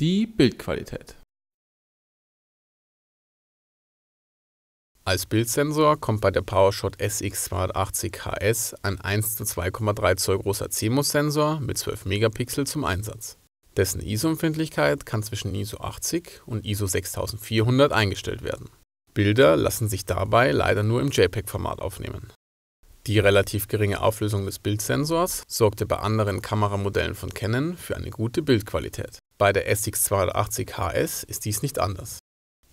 die Bildqualität. Als Bildsensor kommt bei der PowerShot SX280HS ein 1 zu 2,3 Zoll großer CMOS-Sensor mit 12 Megapixel zum Einsatz. Dessen ISO-Empfindlichkeit kann zwischen ISO 80 und ISO 6400 eingestellt werden. Bilder lassen sich dabei leider nur im JPEG-Format aufnehmen. Die relativ geringe Auflösung des Bildsensors sorgte bei anderen Kameramodellen von Canon für eine gute Bildqualität. Bei der SX280HS ist dies nicht anders.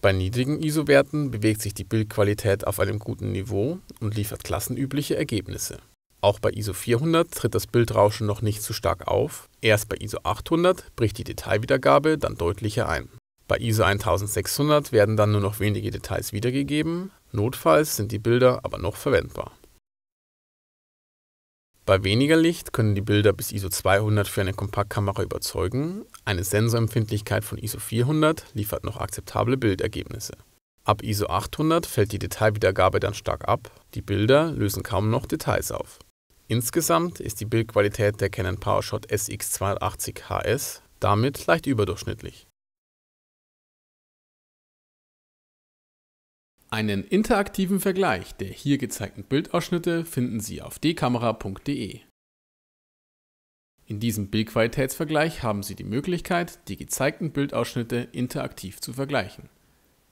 Bei niedrigen ISO-Werten bewegt sich die Bildqualität auf einem guten Niveau und liefert klassenübliche Ergebnisse. Auch bei ISO 400 tritt das Bildrauschen noch nicht so stark auf, erst bei ISO 800 bricht die Detailwiedergabe dann deutlicher ein. Bei ISO 1600 werden dann nur noch wenige Details wiedergegeben, notfalls sind die Bilder aber noch verwendbar. Bei weniger Licht können die Bilder bis ISO 200 für eine Kompaktkamera überzeugen, eine Sensorempfindlichkeit von ISO 400 liefert noch akzeptable Bildergebnisse. Ab ISO 800 fällt die Detailwiedergabe dann stark ab, die Bilder lösen kaum noch Details auf. Insgesamt ist die Bildqualität der Canon PowerShot SX280 HS damit leicht überdurchschnittlich. Einen interaktiven Vergleich der hier gezeigten Bildausschnitte finden Sie auf dkamera.de. In diesem Bildqualitätsvergleich haben Sie die Möglichkeit, die gezeigten Bildausschnitte interaktiv zu vergleichen.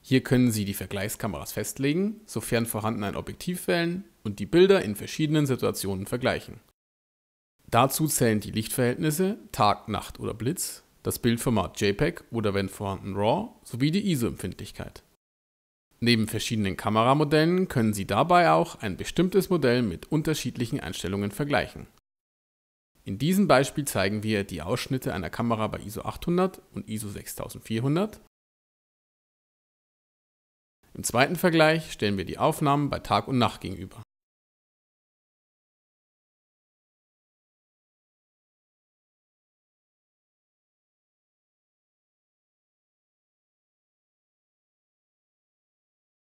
Hier können Sie die Vergleichskameras festlegen, sofern vorhanden ein Objektiv wählen und die Bilder in verschiedenen Situationen vergleichen. Dazu zählen die Lichtverhältnisse Tag, Nacht oder Blitz, das Bildformat JPEG oder wenn vorhanden RAW sowie die ISO-Empfindlichkeit. Neben verschiedenen Kameramodellen können Sie dabei auch ein bestimmtes Modell mit unterschiedlichen Einstellungen vergleichen. In diesem Beispiel zeigen wir die Ausschnitte einer Kamera bei ISO 800 und ISO 6400. Im zweiten Vergleich stellen wir die Aufnahmen bei Tag und Nacht gegenüber.